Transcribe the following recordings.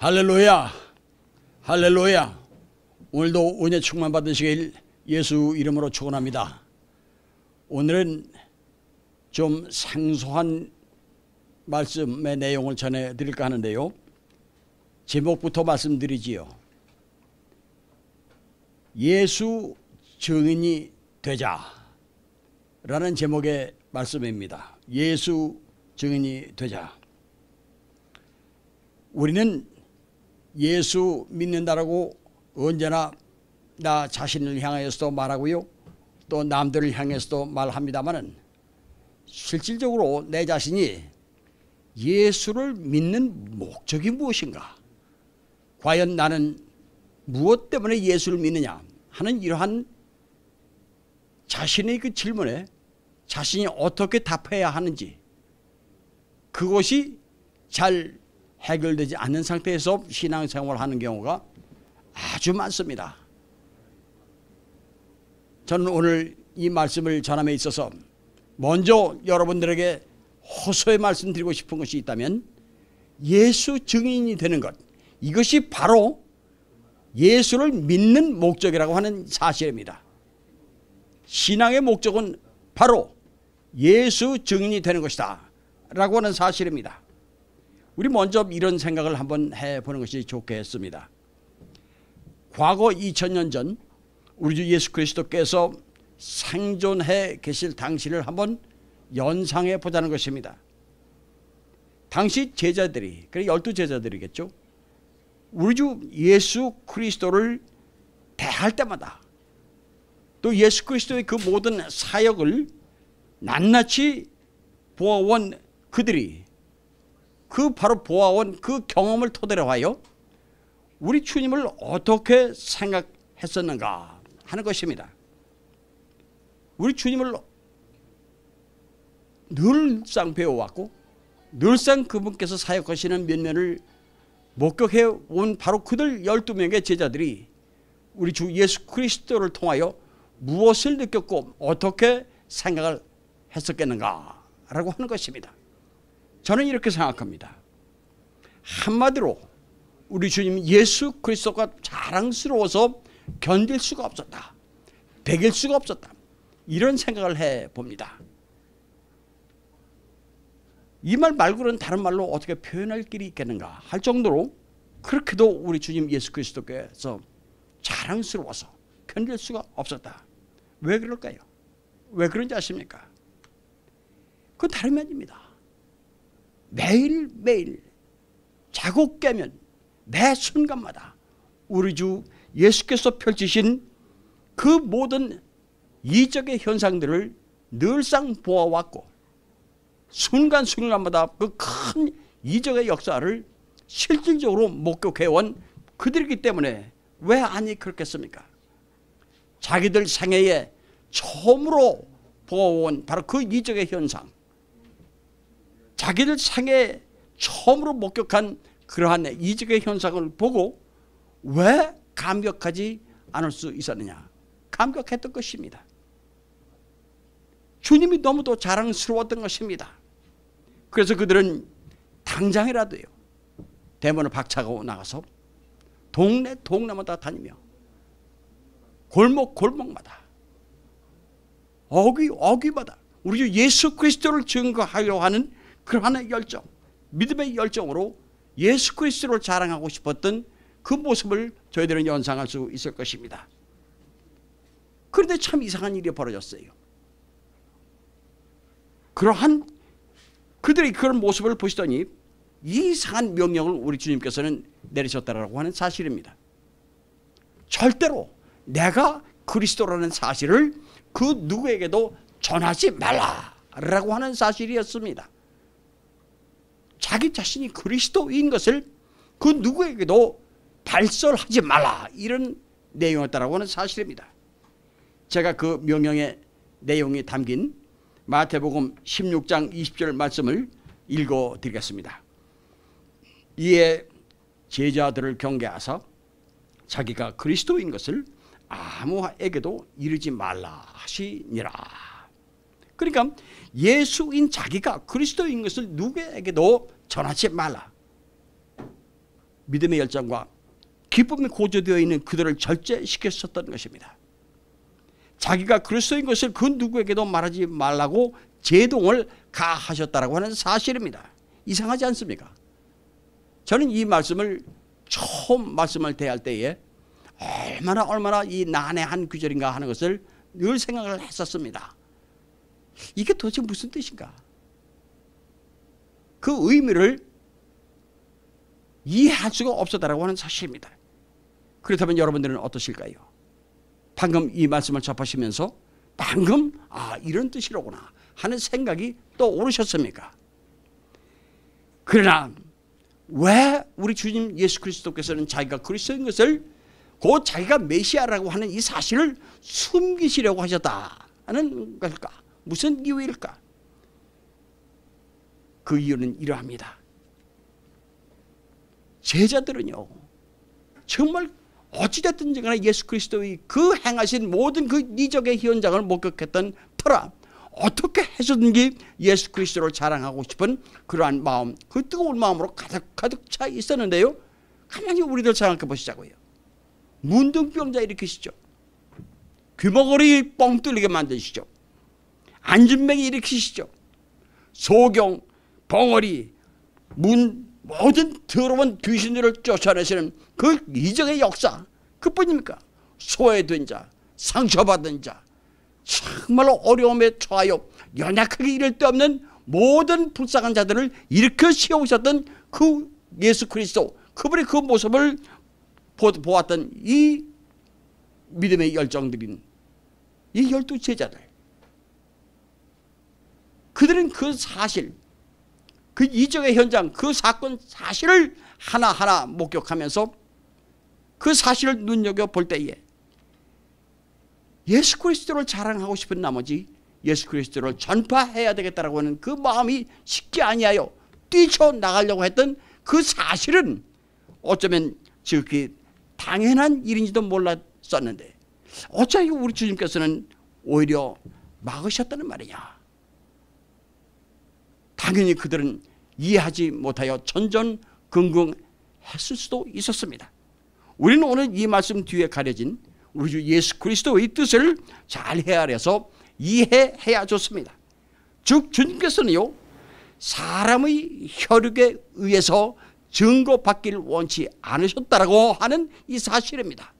할렐루야. 할렐루야. 오늘도 은혜 충만 받으시길 예수 이름으로 축원합니다. 오늘은 좀 생소한 말씀의 내용을 전해 드릴까 하는데요. 제목부터 말씀드리지요. 예수 증인이 되자라는 제목의 말씀입니다. 예수 증인이 되자. 우리는 예수 믿는다라고 언제나 나 자신을 향해서도 말하고요. 또 남들을 향해서도 말합니다마는 실질적으로 내 자신이 예수를 믿는 목적이 무엇인가? 과연 나는 무엇 때문에 예수를 믿느냐 하는 이러한 자신의 그 질문에 자신이 어떻게 답해야 하는지 그것이 잘 해결되지 않는 상태에서 신앙생활을 하는 경우가 아주 많습니다. 저는 오늘 이 말씀을 전함에 있어서 먼저 여러분들에게 호소의 말씀드리고 싶은 것이 있다면 예수 증인이 되는 것 이것이 바로 예수를 믿는 목적이라고 하는 사실입니다. 신앙의 목적은 바로 예수 증인이 되는 것이다 라고 하는 사실입니다. 우리 먼저 이런 생각을 한번 해보는 것이 좋겠습니다. 과거 2000년 전 우리 주 예수 그리스도께서 생존해 계실 당시를 한번 연상해 보자는 것입니다. 당시 제자들이 그래 열두 제자들이겠죠. 우리 주 예수 그리스도를 대할 때마다 또 예수 그리스도의 그 모든 사역을 낱낱이 보아온 그들이 그 바로 보아온 그 경험을 토대로 하여 우리 주님을 어떻게 생각했었는가 하는 것입니다. 우리 주님을 늘상 배워왔고 늘상 그분께서 사역하시는 면면을 목격해 온 바로 그들 12명의 제자들이 우리 주 예수 그리스도를 통하여 무엇을 느꼈고 어떻게 생각을 했었겠는가라고 하는 것입니다. 저는 이렇게 생각합니다. 한마디로 우리 주님 예수 그리스도가 자랑스러워서 견딜 수가 없었다. 배길 수가 없었다. 이런 생각을 해 봅니다. 이 말 말고는 다른 말로 어떻게 표현할 길이 있겠는가 할 정도로 그렇게도 우리 주님 예수 그리스도께서 자랑스러워서 견딜 수가 없었다. 왜 그럴까요? 왜 그런지 아십니까? 그건 다름이 아닙니다. 매일매일 자고 깨면 매 순간마다 우리 주 예수께서 펼치신 그 모든 이적의 현상들을 늘상 보아왔고 순간순간마다 그 큰 이적의 역사를 실질적으로 목격해온 그들이기 때문에 왜 아니 그렇겠습니까? 자기들 생애에 처음으로 보아온 바로 그 이적의 현상 자기들 생애 처음으로 목격한 그러한 이적의 현상을 보고 왜 감격하지 않을 수 있었느냐. 감격했던 것입니다. 주님이 너무도 자랑스러웠던 것입니다. 그래서 그들은 당장이라도요. 대문을 박차고 나가서 동네 동네마다 다니며 골목 골목마다 어귀 어귀마다 우리 예수 그리스도를 증거하려 하는 그 하나의 열정, 믿음의 열정으로 예수 그리스도를 자랑하고 싶었던 그 모습을 저희들은 연상할 수 있을 것입니다. 그런데 참 이상한 일이 벌어졌어요. 그러한 그들의 그런 모습을 보시더니 이상한 명령을 우리 주님께서는 내리셨다라고 하는 사실입니다. 절대로 내가 그리스도라는 사실을 그 누구에게도 전하지 말라라고 하는 사실이었습니다. 자기 자신이 그리스도인 것을 그 누구에게도 발설하지 말라 이런 내용이었다라고 하는 사실입니다. 제가 그 명령의 내용이 담긴 마태복음 16장 20절 말씀을 읽어드리겠습니다. 이에 제자들을 경계하사 자기가 그리스도인 것을 아무에게도 이르지 말라 하시니라. 그러니까 예수인 자기가 그리스도인 것을 누구에게도 전하지 말라. 믿음의 열정과 기쁨이 고조되어 있는 그들을 절제시켰었던 것입니다. 자기가 그리스도인 것을 그 누구에게도 말하지 말라고 제동을 가하셨다라고 하는 사실입니다. 이상하지 않습니까? 저는 이 말씀을 처음 말씀을 대할 때에 얼마나 얼마나 이 난해한 규절인가 하는 것을 늘 생각을 했었습니다. 이게 도대체 무슨 뜻인가? 그 의미를 이해할 수가 없었다라고 하는 사실입니다. 그렇다면 여러분들은 어떠실까요? 방금 이 말씀을 접하시면서 방금 아 이런 뜻이로구나 하는 생각이 떠오르셨습니까? 그러나 왜 우리 주님 예수 그리스도께서는 자기가 그리스도인 것을 곧 자기가 메시아라고 하는 이 사실을 숨기시려고 하셨다 하는 걸까? 무슨 이유일까? 그 이유는 이러합니다. 제자들은요. 정말 어찌됐든지 간에 예수 그리스도의 그 행하신 모든 그 이적의 현장을 목격했던 터라 어떻게 해서든지 예수 그리스도를 자랑하고 싶은 그러한 마음 그 뜨거운 마음으로 가득 가득 차 있었는데요. 가만히 우리들 생각해 보시자고요. 문둥병자 일으키시죠. 귀머거리 뻥 뚫리게 만드시죠. 안준맥이 일으키시죠. 소경, 벙어리, 문 모든 더러운 귀신들을 쫓아내시는 그 이적의 역사 그뿐입니까? 소외된 자, 상처받은 자, 정말로 어려움에 처하여 연약하게 이를 데 없는 모든 불쌍한 자들을 일으켜 세우셨던 그 예수 그리스도 그분의 그 모습을 보았던 이 믿음의 열정들인 이 열두 제자들 그들은 그 사실, 그 이적의 현장, 그 사건 사실을 하나하나 목격하면서 그 사실을 눈여겨 볼 때에 예수 그리스도를 자랑하고 싶은 나머지 예수 그리스도를 전파해야 되겠다라고 하는 그 마음이 쉽지 아니하여 뛰쳐 나가려고 했던 그 사실은 어쩌면 지극히 당연한 일인지도 몰랐었는데 어차피 우리 주님께서는 오히려 막으셨다는 말이냐. 당연히 그들은 이해하지 못하여 전전긍긍했을 수도 있었습니다. 우리는 오늘 이 말씀 뒤에 가려진 우리 주 예수 그리스도의 뜻을 잘 헤아려서 이해해야 좋습니다. 즉 주님께서는요 사람의 혈육에 의해서 증거받길 원치 않으셨다라고 하는 이 사실입니다.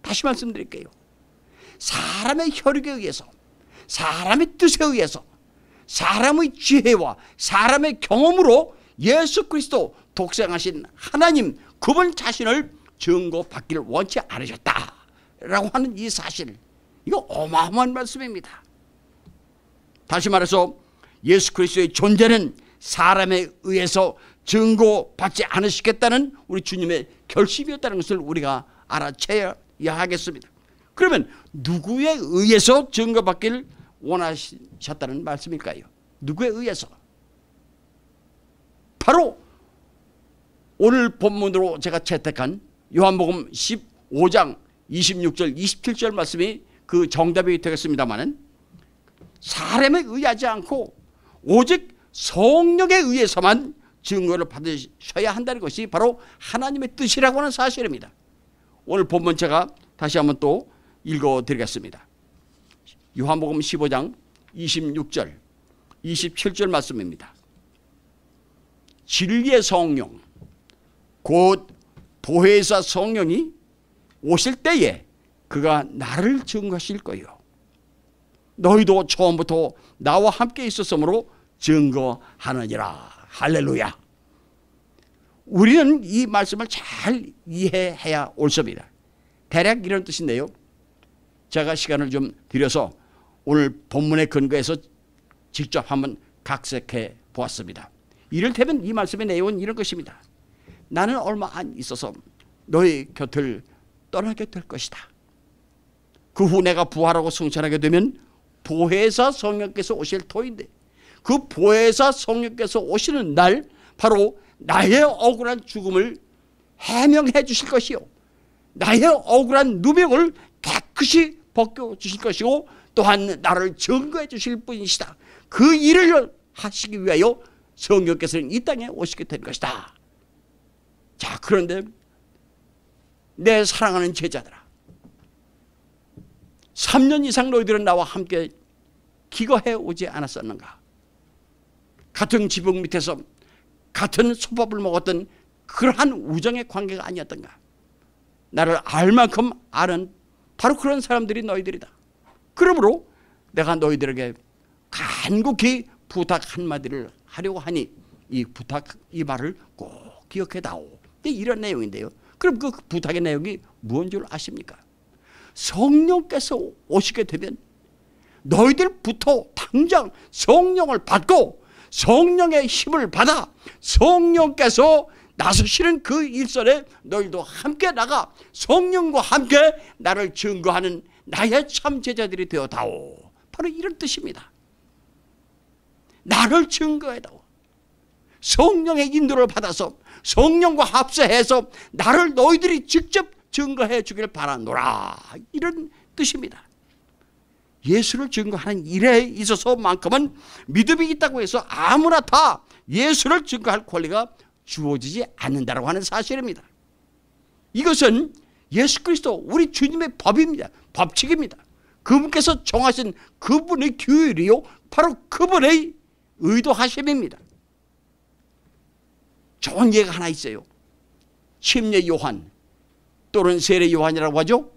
다시 말씀드릴게요. 사람의 혈육에 의해서 사람의 뜻에 의해서 사람의 지혜와 사람의 경험으로 예수 그리스도 독생하신 하나님 그분 자신을 증거 받기를 원치 않으셨다라고 하는 이 사실 이거 어마어마한 말씀입니다. 다시 말해서 예수 그리스도의 존재는 사람에 의해서 증거받지 않으시겠다는 우리 주님의 결심이었다는 것을 우리가 알아채야 하겠습니다. 그러면 누구에 의해서 증거받기를 원하셨다는 말씀일까요? 누구에 의해서? 바로 오늘 본문으로 제가 채택한 요한복음 15장 26절 27절 말씀이 그 정답이 되겠습니다마 사람에 의하지 않고 오직 성령에 의해서만 증거를 받으셔야 한다는 것이 바로 하나님의 뜻이라고 하는 사실입니다. 오늘 본문 제가 다시 한번 또 읽어드리겠습니다. 요한복음 15장 26절 27절 말씀입니다. 진리의 성령 곧 보혜사 성령이 오실 때에 그가 나를 증거하실 거요. 너희도 처음부터 나와 함께 있었으므로 증거하느니라. 할렐루야. 우리는 이 말씀을 잘 이해해야 옳습니다. 대략 이런 뜻인데요. 제가 시간을 좀 들여서 오늘 본문의 근거에서 직접 한번 각색해 보았습니다. 이를테면 이 말씀의 내용은 이런 것입니다. 나는 얼마 안 있어서 너의 곁을 떠나게 될 것이다. 그 후 내가 부활하고 성천하게 되면 보혜사 성령께서 오실 터인데 그 보혜사 성령께서 오시는 날 바로 나의 억울한 죽음을 해명해 주실 것이요. 나의 억울한 누명을 깨끗이 벗겨 주실 것이고 또한 나를 증거해 주실 분이시다. 그 일을 하시기 위하여 성령께서는 이 땅에 오시게 된 것이다. 자, 그런데 내 사랑하는 제자들아. 3년 이상 너희들은 나와 함께 기거해 오지 않았었는가? 같은 지붕 밑에서 같은 소밥을 먹었던 그러한 우정의 관계가 아니었던가? 나를 알 만큼 아는 바로 그런 사람들이 너희들이다. 그러므로 내가 너희들에게 간곡히 부탁 한마디를 하려고 하니 이 부탁 이 말을 꼭 기억해다오. 이런 내용인데요. 그럼 그 부탁의 내용이 무언 줄 아십니까? 성령께서 오시게 되면 너희들부터 당장 성령을 받고 성령의 힘을 받아 성령께서 나서시는 그 일선에 너희도 함께 나가 성령과 함께 나를 증거하는 나의 참 제자들이 되어다오. 바로 이런 뜻입니다. 나를 증거해다오. 성령의 인도를 받아서 성령과 합세해서 나를 너희들이 직접 증거해 주길 바라노라. 이런 뜻입니다. 예수를 증거하는 일에 있어서만큼은 믿음이 있다고 해서 아무나 다 예수를 증거할 권리가 주어지지 않는다고 하는 사실입니다. 이것은 예수 그리스도 우리 주님의 법입니다. 법칙입니다. 그분께서 정하신 그분의 규율이요. 바로 그분의 의도하심입니다. 좋은 예가 하나 있어요. 침례 요한 또는 세례 요한이라고 하죠.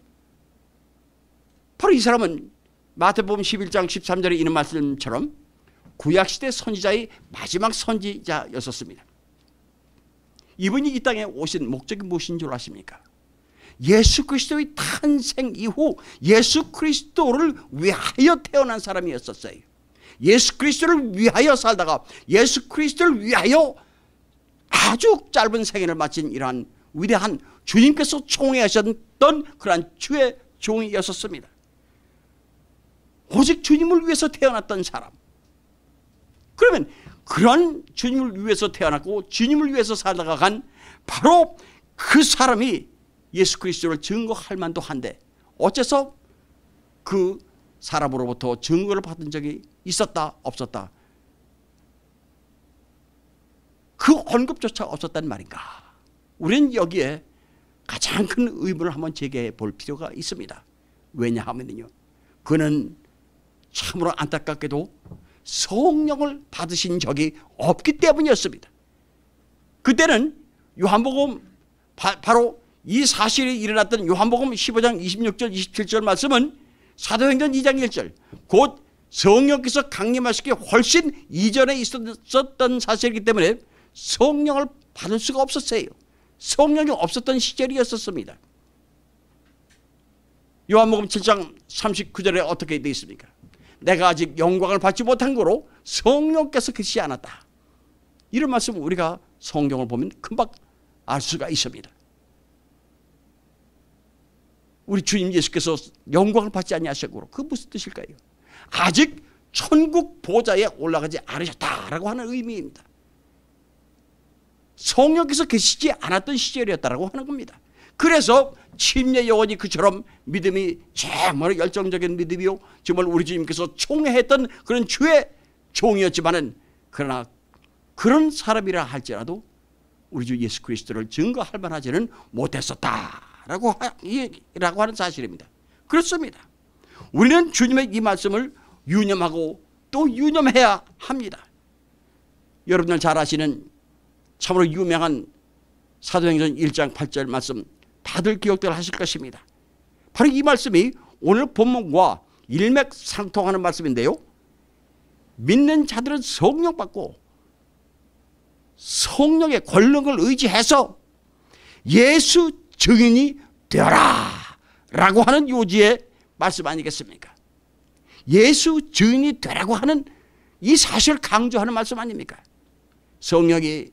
바로 이 사람은 마태복음 11장 13절에 이런 말씀처럼 구약시대 선지자의 마지막 선지자였었습니다. 이분이 이 땅에 오신 목적이 무엇인 줄 아십니까? 예수 그리스도의 탄생 이후 예수 그리스도를 위하여 태어난 사람이었었어요. 예수 그리스도를 위하여 살다가 예수 그리스도를 위하여 아주 짧은 생애를 마친 이러한 위대한 주님께서 총애하셨던 그러한 주의 종이었었습니다. 오직 주님을 위해서 태어났던 사람. 그러면 그런 주님을 위해서 태어났고 주님을 위해서 살다가 간 바로 그 사람이 예수 그리스도를 증거할 만도 한데 어째서 그 사람으로부터 증거를 받은 적이 있었다 없었다 그 언급조차 없었단 말인가 우리는 여기에 가장 큰 의문을 한번 제기해 볼 필요가 있습니다 왜냐하면요 그는 참으로 안타깝게도 성령을 받으신 적이 없기 때문이었습니다 그때는 요한복음 바, 바로 이 사실이 일어났던 요한복음 15장 26절 27절 말씀은 사도행전 2장 1절 곧 성령께서 강림하실 게 훨씬 이전에 있었던 사실이기 때문에 성령을 받을 수가 없었어요. 성령이 없었던 시절이었습니다 요한복음 7장 39절에 어떻게 되어 있습니까? 내가 아직 영광을 받지 못한 거로 성령께서 그시지 않았다. 이런 말씀 우리가 성경을 보면 금방 알 수가 있습니다. 우리 주님 예수께서 영광을 받지 아니하셨고 그 무슨 뜻일까요? 아직 천국 보좌에 올라가지 않으셨다라고 하는 의미입니다. 성령께서 계시지 않았던 시절이었다라고 하는 겁니다. 그래서 침례 요원이 그처럼 믿음이 정말 열정적인 믿음이요. 정말 우리 주님께서 총회했던 그런 주의 종이었지만은 그러나 그런 사람이라 할지라도 우리 주 예수 그리스도를 증거할 만하지는 못했었다. 라고, 라고 하는 사실입니다. 그렇습니다. 우리는 주님의 이 말씀을 유념하고 또 유념해야 합니다. 여러분들 잘 아시는 참으로 유명한 사도행전 1장 8절 말씀 다들 기억들 하실 것입니다. 바로 이 말씀이 오늘 본문과 일맥상통하는 말씀인데요. 믿는 자들은 성령 받고 성령의 권능을 의지해서 예수 증인이 되어라 라고 하는 요지의 말씀 아니겠습니까? 예수 증인이 되라고 하는 이 사실을 강조하는 말씀 아닙니까? 성령이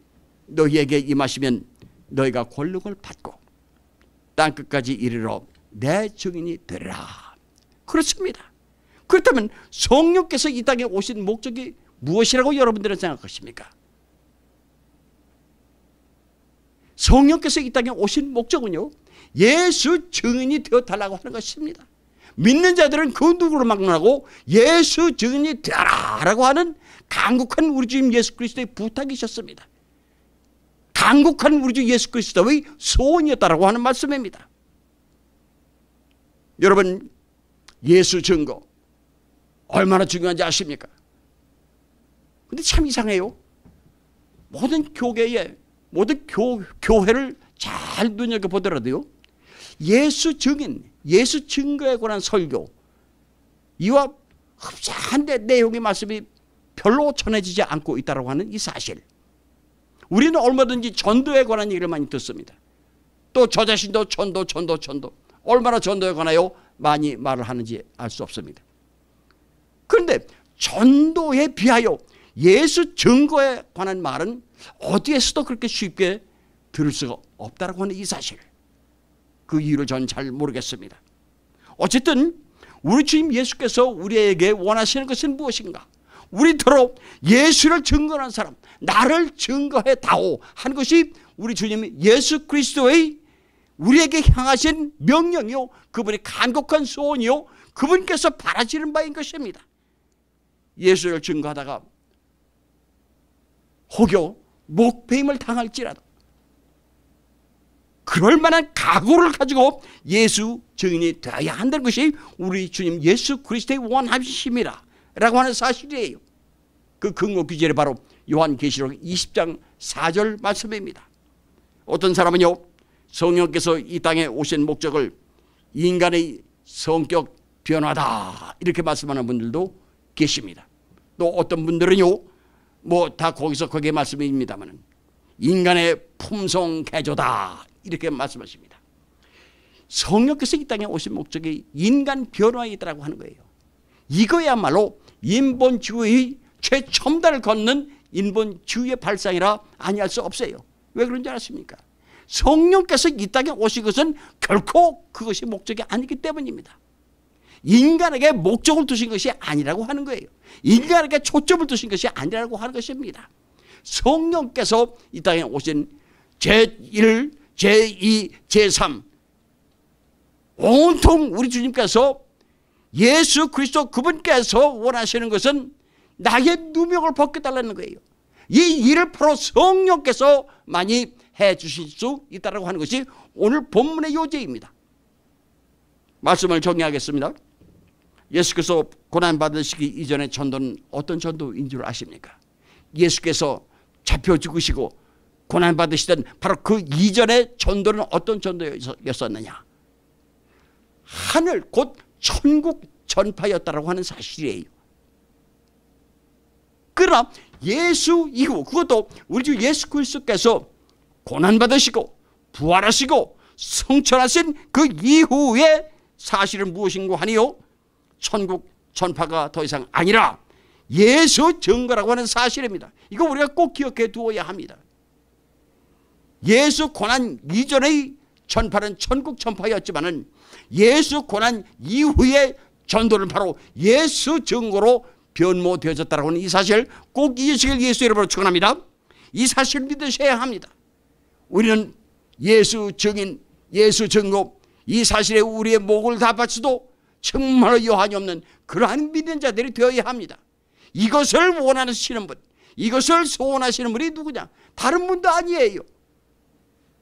너희에게 임하시면 너희가 권력을 받고 땅끝까지 이르러 내 증인이 되라. 그렇습니다. 그렇다면 성령께서 이 땅에 오신 목적이 무엇이라고 여러분들은 생각하십니까? 성령께서 이 땅에 오신 목적은요. 예수 증인이 되어달라고 하는 것입니다. 믿는 자들은 그 누구로 막론하고 예수 증인이 되라라고 하는 강국한 우리 주님 예수 그리스도의 부탁이셨습니다. 강국한 우리 주 예수 그리스도의 소원이었다라고 하는 말씀입니다. 여러분 예수 증거 얼마나 중요한지 아십니까? 근데 참 이상해요. 모든 교계에 모든 교, 교회를 잘 눈여겨보더라도요. 예수 증인, 예수 증거에 관한 설교 이와 흡사한데 내용의 말씀이 별로 전해지지 않고 있다고 하는 이 사실. 우리는 얼마든지 전도에 관한 얘기를 많이 듣습니다. 또 저 자신도 전도, 전도, 전도. 얼마나 전도에 관하여 많이 말을 하는지 알 수 없습니다. 그런데 전도에 비하여 예수 증거에 관한 말은 어디에서도 그렇게 쉽게 들을 수가 없다라고 하는 이 사실. 그 이유를 저는 잘 모르겠습니다. 어쨌든 우리 주님 예수께서 우리에게 원하시는 것은 무엇인가? 우리더 예수를 증거하는 사람, 나를 증거해 다오 하는 것이 우리 주님 예수 그리스도의 우리에게 향하신 명령이요 그분의 간곡한 소원이요 그분께서 바라시는 바인 것입니다. 예수를 증거하다가 혹여 목배임을 당할지라도 그럴 만한 각오를 가지고 예수 증인이 되어야 한다는 것이 우리 주님 예수 그리스도의 원합심이라 라고 하는 사실이에요. 그 근거 규제를 바로 요한계시록 20장 4절 말씀입니다. 어떤 사람은요. 성령께서 이 땅에 오신 목적을 인간의 성격 변화다 이렇게 말씀하는 분들도 계십니다. 또 어떤 분들은요. 뭐 다 거기서 거기에 말씀입니다마 인간의 품성 개조다 이렇게 말씀하십니다. 성령께서 이 땅에 오신 목적이 인간 변화에 있다고 하는 거예요. 이거야말로 인본주의 최첨단을 걷는 인본주의의 발상이라 아니할 수 없어요. 왜 그런지 알았습니까? 성령께서 이 땅에 오신 것은 결코 그것이 목적이 아니기 때문입니다. 인간에게 목적을 두신 것이 아니라고 하는 거예요. 인간에게 초점을 두신 것이 아니라고 하는 것입니다. 성령께서 이 땅에 오신 제1 제2, 제3 온통 우리 주님께서 예수 그리스도 그분께서 원하시는 것은 나의 누명을 벗겨달라는 거예요. 이 일을 바로 성령께서 많이 해주실 수 있다고 하는 것이 오늘 본문의 요지입니다 말씀을 정리하겠습니다. 예수께서 고난받으시기 이전의 전도는 어떤 전도인 줄 아십니까? 예수께서 잡혀 죽으시고 고난 받으시던 바로 그 이전의 전도는 어떤 전도였었느냐? 하늘 곧 천국 전파였다라고 하는 사실이에요. 그러나 예수 이후 그것도 우리 주 예수 그리스께서 고난 받으시고 부활하시고 성천하신 그 이후에 사실은 무엇인고 하니요? 천국 전파가 더 이상 아니라 예수 증거라고 하는 사실입니다. 이거 우리가 꼭 기억해 두어야 합니다. 예수 고난 이전의 전파는 천국 전파였지만은 예수 고난 이후의 전도는 바로 예수 증거로 변모되어졌다고 하는 이 사실 꼭 이해하시길 예수 이름으로 축원합니다. 이 사실 믿으셔야 합니다. 우리는 예수 증인 예수 증거 이 사실에 우리의 목을 다 바치도 정말로 여한이 없는 그러한 믿는 자들이 되어야 합니다. 이것을 원하시는 분 이것을 소원하시는 분이 누구냐 다른 분도 아니에요.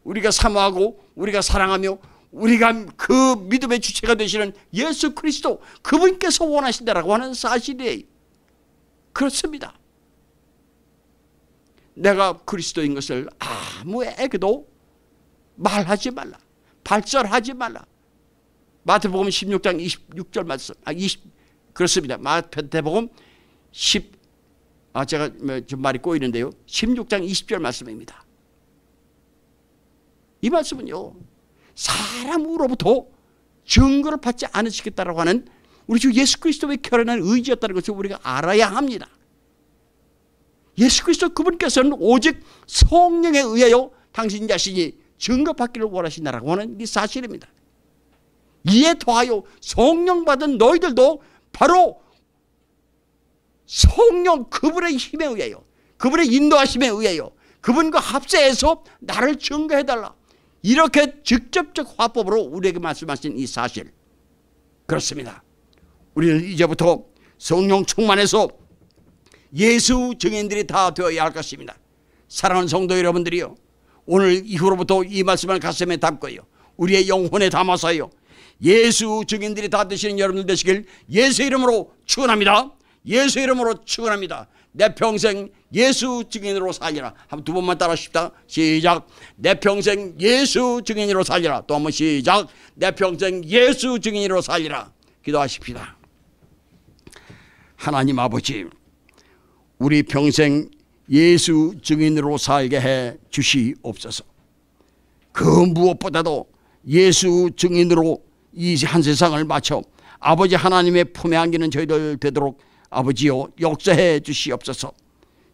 우리가 사모하고 우리가 사랑하며 우리가 그 믿음의 주체가 되시는 예수 그리스도 그분께서 원하신다라고 하는 사실이에요. 그렇습니다. 내가 그리스도인 것을 아무에게도 말하지 말라. 발설하지 말라. 마태복음 16장 26절 말씀. 아, 20 그렇습니다. 마태복음 10 아, 제가 좀 뭐 말이 꼬이는데요. 16장 20절 말씀입니다. 이 말씀은요. 사람으로부터 증거를 받지 않으시겠다라고 하는 우리 주 예수 그리스도의 결연한 의지였다는 것을 우리가 알아야 합니다. 예수 그리스도 그분께서는 오직 성령에 의하여 당신 자신이 증거받기를 원하신다라고 하는 이 사실입니다. 이에 더하여 성령 받은 너희들도 바로 성령 그분의 힘에 의하여 그분의 인도하심에 의하여 그분과 합세해서 나를 증거해달라. 이렇게 직접적 화법으로 우리에게 말씀하신 이 사실 그렇습니다. 우리는 이제부터 성령 충만해서 예수 증인들이 다 되어야 할 것입니다. 사랑하는 성도 여러분들이요. 오늘 이후로부터 이 말씀을 가슴에 담고요. 우리의 영혼에 담아서요. 예수 증인들이 다 되시는 여러분들 되시길 예수 이름으로 축원합니다. 예수 이름으로 축원합니다. 내 평생 예수 증인으로 살리라. 한번 두 번만 따라 하십시다. 시작. 내 평생 예수 증인으로 살리라. 또 한번 시작. 내 평생 예수 증인으로 살리라. 기도하십시다. 하나님 아버지, 우리 평생 예수 증인으로 살게 해 주시옵소서. 그 무엇보다도 예수 증인으로 이 한 세상을 마쳐 아버지 하나님의 품에 안기는 저희들 되도록 아버지여 역사해 주시옵소서.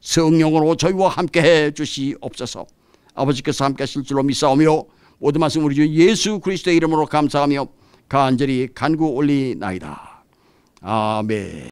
성령으로 저희와 함께해 주시옵소서. 아버지께서 함께 하실 줄로 믿사오며 모든 말씀 우리 주 예수 그리스도의 이름으로 감사하며 간절히 간구 올리나이다. 아멘